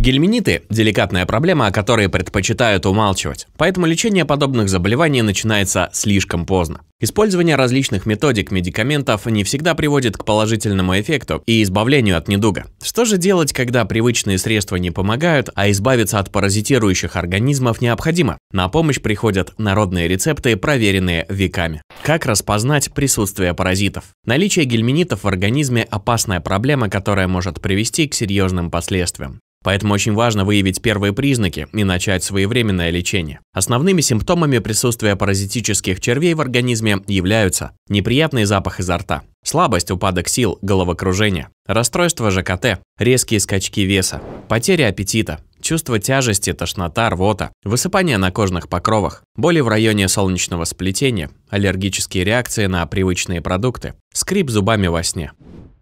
Гельминиты – деликатная проблема, о которой предпочитают умалчивать, поэтому лечение подобных заболеваний начинается слишком поздно. Использование различных методик медикаментов не всегда приводит к положительному эффекту и избавлению от недуга. Что же делать, когда привычные средства не помогают, а избавиться от паразитирующих организмов необходимо? На помощь приходят народные рецепты, проверенные веками. Как распознать присутствие паразитов? Наличие гельминитов в организме – опасная проблема, которая может привести к серьезным последствиям. Поэтому очень важно выявить первые признаки и начать своевременное лечение. Основными симптомами присутствия паразитических червей в организме являются неприятный запах изо рта, слабость, упадок сил, головокружение, расстройство ЖКТ, резкие скачки веса, потеря аппетита, чувство тяжести, тошнота, рвота, высыпание на кожных покровах, боли в районе солнечного сплетения, аллергические реакции на привычные продукты, скрип зубами во сне.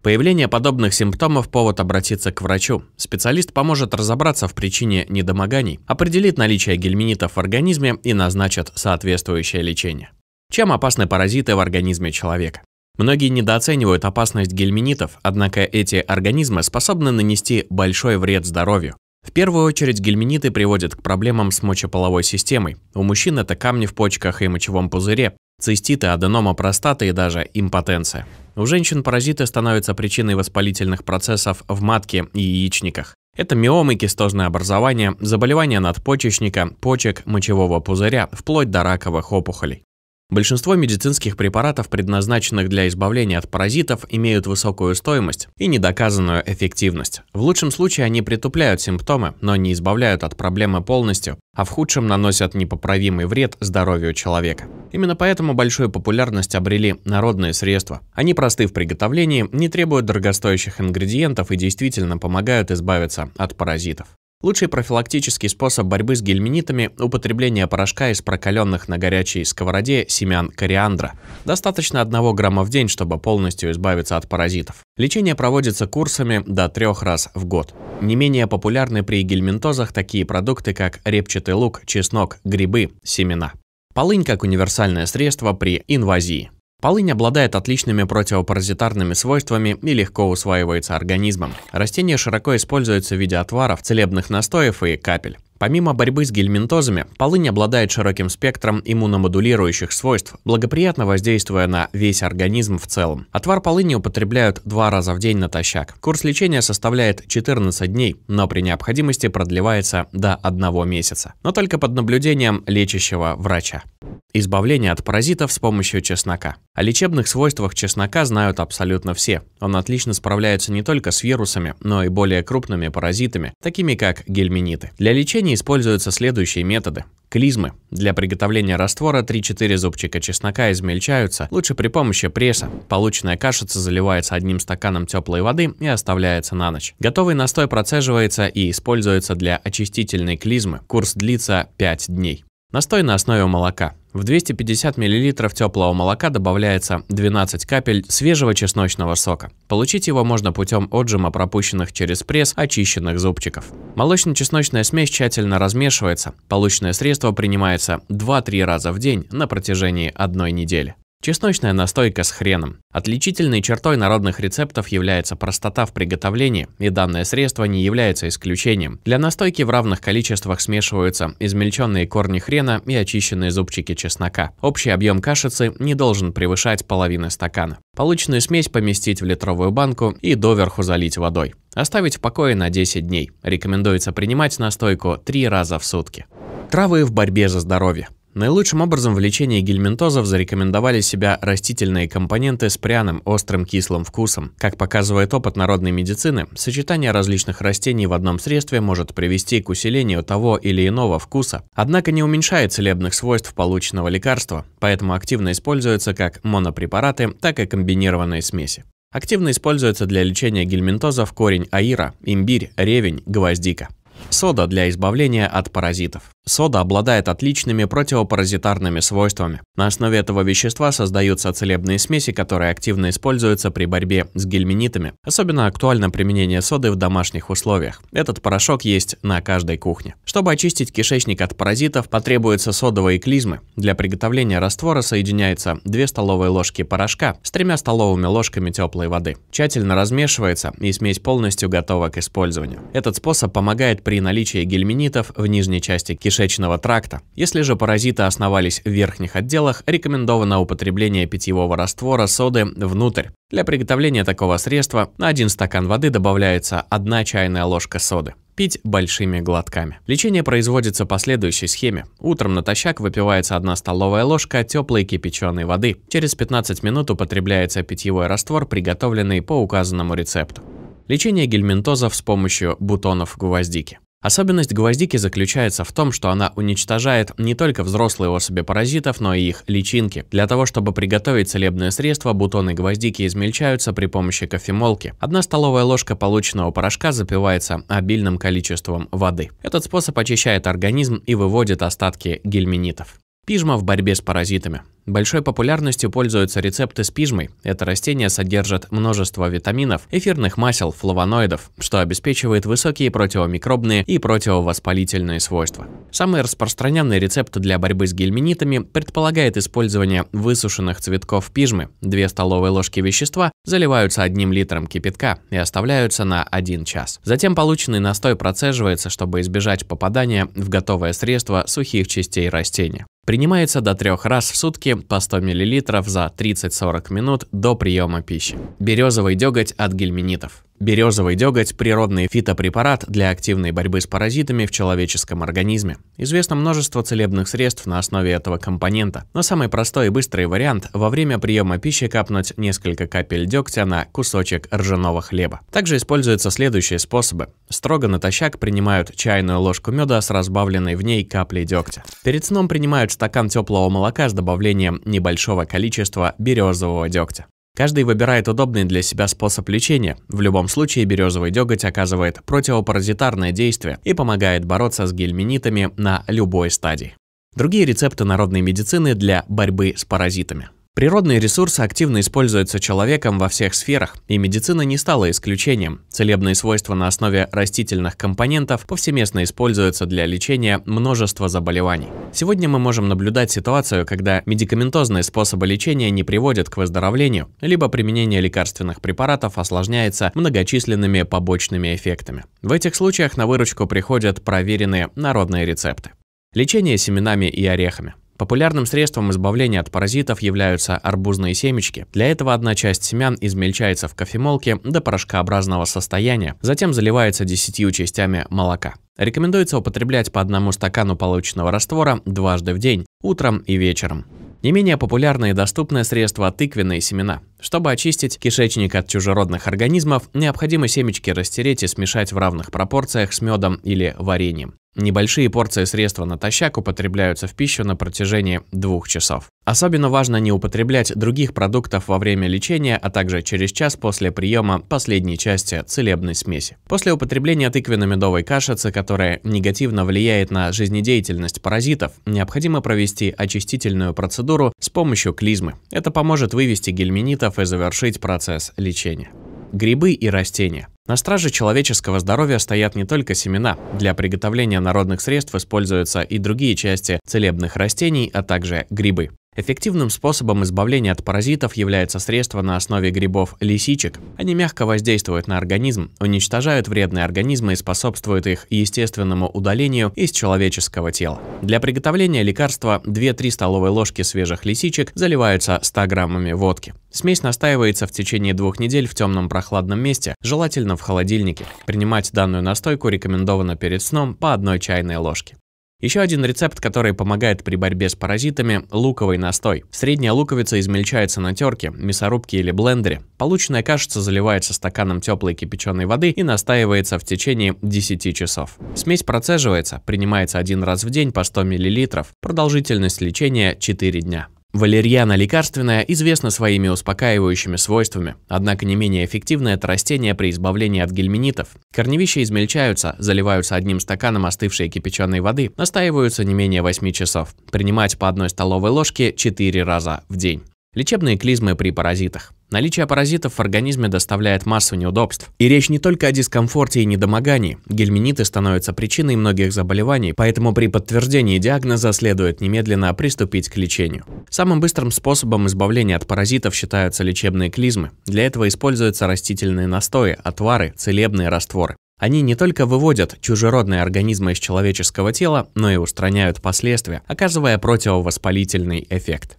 Появление подобных симптомов – повод обратиться к врачу. Специалист поможет разобраться в причине недомоганий, определит наличие гельминитов в организме и назначит соответствующее лечение. Чем опасны паразиты в организме человека? Многие недооценивают опасность гельминитов, однако эти организмы способны нанести большой вред здоровью. В первую очередь гельминиты приводят к проблемам с мочеполовой системой. У мужчин это камни в почках и мочевом пузыре, циститы, аденома простаты и даже импотенция. У женщин паразиты становятся причиной воспалительных процессов в матке и яичниках. Это миомы, кистозное образование, заболевания надпочечника, почек, мочевого пузыря, вплоть до раковых опухолей. Большинство медицинских препаратов, предназначенных для избавления от паразитов, имеют высокую стоимость и недоказанную эффективность. В лучшем случае они притупляют симптомы, но не избавляют от проблемы полностью, а в худшем наносят непоправимый вред здоровью человека. Именно поэтому большую популярность обрели народные средства. Они просты в приготовлении, не требуют дорогостоящих ингредиентов и действительно помогают избавиться от паразитов. Лучший профилактический способ борьбы с гельминитами – употребление порошка из прокаленных на горячей сковороде семян кориандра. Достаточно 1 грамма в день, чтобы полностью избавиться от паразитов. Лечение проводится курсами до трех раз в год. Не менее популярны при гельминтозах такие продукты, как репчатый лук, чеснок, грибы, семена. Полынь как универсальное средство при инвазии. Полынь обладает отличными противопаразитарными свойствами и легко усваивается организмом. Растение широко используется в виде отваров, целебных настоев и капель. Помимо борьбы с гельминтозами, полынь обладает широким спектром иммуномодулирующих свойств, благоприятно воздействуя на весь организм в целом. Отвар полыни употребляют два раза в день натощак. Курс лечения составляет 14 дней, но при необходимости продлевается до одного месяца. Но только под наблюдением лечащего врача. Избавление от паразитов с помощью чеснока. О лечебных свойствах чеснока знают абсолютно все. Он отлично справляется не только с вирусами, но и более крупными паразитами, такими как гельминиты. Для лечения используются следующие методы. Клизмы. Для приготовления раствора 3-4 зубчика чеснока измельчаются, лучше при помощи пресса. Полученная кашица заливается одним стаканом теплой воды и оставляется на ночь. Готовый настой процеживается и используется для очистительной клизмы. Курс длится 5 дней. Настой на основе молока. В 250 мл теплого молока добавляется 12 капель свежего чесночного сока. Получить его можно путем отжима пропущенных через пресс очищенных зубчиков. Молочно-чесночная смесь тщательно размешивается. Полученное средство принимается 2-3 раза в день на протяжении одной недели. Чесночная настойка с хреном. Отличительной чертой народных рецептов является простота в приготовлении, и данное средство не является исключением. Для настойки в равных количествах смешиваются измельченные корни хрена и очищенные зубчики чеснока. Общий объем кашицы не должен превышать половины стакана. Полученную смесь поместить в литровую банку и доверху залить водой. Оставить в покое на 10 дней. Рекомендуется принимать настойку 3 раза в сутки. Травы в борьбе за здоровье. Наилучшим образом в лечении гельминтозов зарекомендовали себя растительные компоненты с пряным, острым, кислым вкусом. Как показывает опыт народной медицины, сочетание различных растений в одном средстве может привести к усилению того или иного вкуса, однако не уменьшает целебных свойств полученного лекарства, поэтому активно используются как монопрепараты, так и комбинированные смеси. Активно используется для лечения гельминтозов корень аира, имбирь, ревень, гвоздика. Сода для избавления от паразитов. Сода обладает отличными противопаразитарными свойствами. На основе этого вещества создаются целебные смеси, которые активно используются при борьбе с гельминитами. Особенно актуально применение соды в домашних условиях. Этот порошок есть на каждой кухне. Чтобы очистить кишечник от паразитов, потребуются содовые клизмы. Для приготовления раствора соединяется 2 столовые ложки порошка с 3 столовыми ложками теплой воды. Тщательно размешивается и смесь полностью готова к использованию. Этот способ помогает при наличии гельминитов в нижней части кишечника кишечного тракта. Если же паразиты основались в верхних отделах, рекомендовано употребление питьевого раствора соды внутрь. Для приготовления такого средства на один стакан воды добавляется 1 чайная ложка соды пить большими глотками. Лечение производится по следующей схеме. Утром натощак выпивается 1 столовая ложка теплой кипяченой воды. Через 15 минут употребляется питьевой раствор, приготовленный по указанному рецепту. Лечение гельминтозов с помощью бутонов гвоздики. Особенность гвоздики заключается в том, что она уничтожает не только взрослые особи паразитов, но и их личинки. Для того, чтобы приготовить целебное средство, бутоны гвоздики измельчаются при помощи кофемолки. Одна столовая ложка полученного порошка запивается обильным количеством воды. Этот способ очищает организм и выводит остатки гельминитов. Пижма в борьбе с паразитами. Большой популярностью пользуются рецепты с пижмой. Это растение содержит множество витаминов, эфирных масел, флавоноидов, что обеспечивает высокие противомикробные и противовоспалительные свойства. Самый распространенный рецепт для борьбы с гельминитами предполагает использование высушенных цветков пижмы. Две столовые ложки вещества заливаются одним литром кипятка и оставляются на один час. Затем полученный настой процеживается, чтобы избежать попадания в готовое средство сухих частей растения. Принимается до трех раз в сутки по 100 мл за 30-40 минут до приема пищи. Березовый деготь от гельминитов. Березовый деготь – природный фитопрепарат для активной борьбы с паразитами в человеческом организме. Известно множество целебных средств на основе этого компонента, но самый простой и быстрый вариант – во время приема пищи капнуть несколько капель дегтя на кусочек ржаного хлеба. Также используются следующие способы. Строго натощак принимают чайную ложку меда с разбавленной в ней каплей дегтя. Перед сном принимают стакан теплого молока с добавлением небольшого количества березового дегтя. Каждый выбирает удобный для себя способ лечения. В любом случае березовый деготь оказывает противопаразитарное действие и помогает бороться с гельминитами на любой стадии. Другие рецепты народной медицины для борьбы с паразитами. Природные ресурсы активно используются человеком во всех сферах, и медицина не стала исключением. Целебные свойства на основе растительных компонентов повсеместно используются для лечения множества заболеваний. Сегодня мы можем наблюдать ситуацию, когда медикаментозные способы лечения не приводят к выздоровлению, либо применение лекарственных препаратов осложняется многочисленными побочными эффектами. В этих случаях на выручку приходят проверенные народные рецепты. Лечение семенами и орехами. Популярным средством избавления от паразитов являются арбузные семечки. Для этого одна часть семян измельчается в кофемолке до порошкообразного состояния, затем заливается 10 частями молока. Рекомендуется употреблять по одному стакану полученного раствора дважды в день, утром и вечером. Не менее популярны и доступные средства тыквенные семена. Чтобы очистить кишечник от чужеродных организмов, необходимо семечки растереть и смешать в равных пропорциях с медом или вареньем. Небольшие порции средства натощак употребляются в пищу на протяжении двух часов. Особенно важно не употреблять других продуктов во время лечения, а также через час после приема последней части целебной смеси. После употребления тыквенно-медовой кашицы, которая негативно влияет на жизнедеятельность паразитов, необходимо провести очистительную процедуру с помощью клизмы. Это поможет вывести гельминитов пациентов и завершить процесс лечения. Грибы и растения. На страже человеческого здоровья стоят не только семена. Для приготовления народных средств используются и другие части целебных растений, а также грибы. Эффективным способом избавления от паразитов является средство на основе грибов лисичек. Они мягко воздействуют на организм, уничтожают вредные организмы и способствуют их естественному удалению из человеческого тела. Для приготовления лекарства 2-3 столовые ложки свежих лисичек заливаются 100 граммами водки. Смесь настаивается в течение двух недель в темном прохладном месте, желательно в холодильнике. Принимать данную настойку рекомендовано перед сном по одной чайной ложке. Еще один рецепт, который помогает при борьбе с паразитами – луковый настой. Средняя луковица измельчается на терке, мясорубке или блендере. Полученная кашица заливается стаканом теплой кипяченой воды и настаивается в течение 10 часов. Смесь процеживается, принимается один раз в день по 100 мл. Продолжительность лечения 4 дня. Валерьяна лекарственная известна своими успокаивающими свойствами, однако не менее эффективно это растение при избавлении от гельминитов. Корневища измельчаются, заливаются одним стаканом остывшей кипяченой воды, настаиваются не менее 8 часов. Принимать по одной столовой ложке 4 раза в день. Лечебные клизмы при паразитах. Наличие паразитов в организме доставляет массу неудобств. И речь не только о дискомфорте и недомогании. Гельминиты становятся причиной многих заболеваний, поэтому при подтверждении диагноза следует немедленно приступить к лечению. Самым быстрым способом избавления от паразитов считаются лечебные клизмы. Для этого используются растительные настои, отвары, целебные растворы. Они не только выводят чужеродные организмы из человеческого тела, но и устраняют последствия, оказывая противовоспалительный эффект.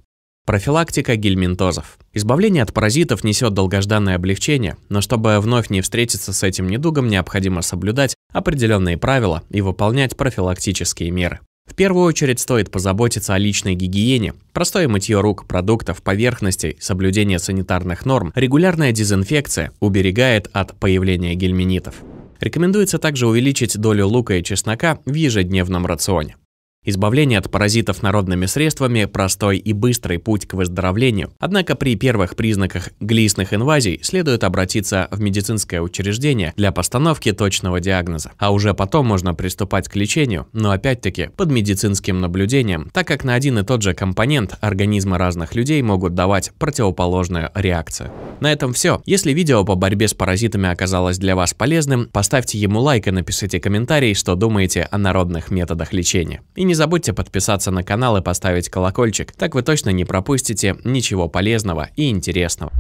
Профилактика гельминтозов. Избавление от паразитов несет долгожданное облегчение, но чтобы вновь не встретиться с этим недугом, необходимо соблюдать определенные правила и выполнять профилактические меры. В первую очередь стоит позаботиться о личной гигиене. Простое мытье рук, продуктов, поверхностей, соблюдение санитарных норм, регулярная дезинфекция уберегает от появления гельминитов. Рекомендуется также увеличить долю лука и чеснока в ежедневном рационе. Избавление от паразитов народными средствами – простой и быстрый путь к выздоровлению. Однако при первых признаках глистных инвазий следует обратиться в медицинское учреждение для постановки точного диагноза. А уже потом можно приступать к лечению, но опять-таки под медицинским наблюдением, так как на один и тот же компонент организмы разных людей могут давать противоположную реакцию. На этом все. Если видео по борьбе с паразитами оказалось для вас полезным, поставьте ему лайк и напишите комментарий, что думаете о народных методах лечения. И не забудьте подписаться на канал и поставить колокольчик, так вы точно не пропустите ничего полезного и интересного.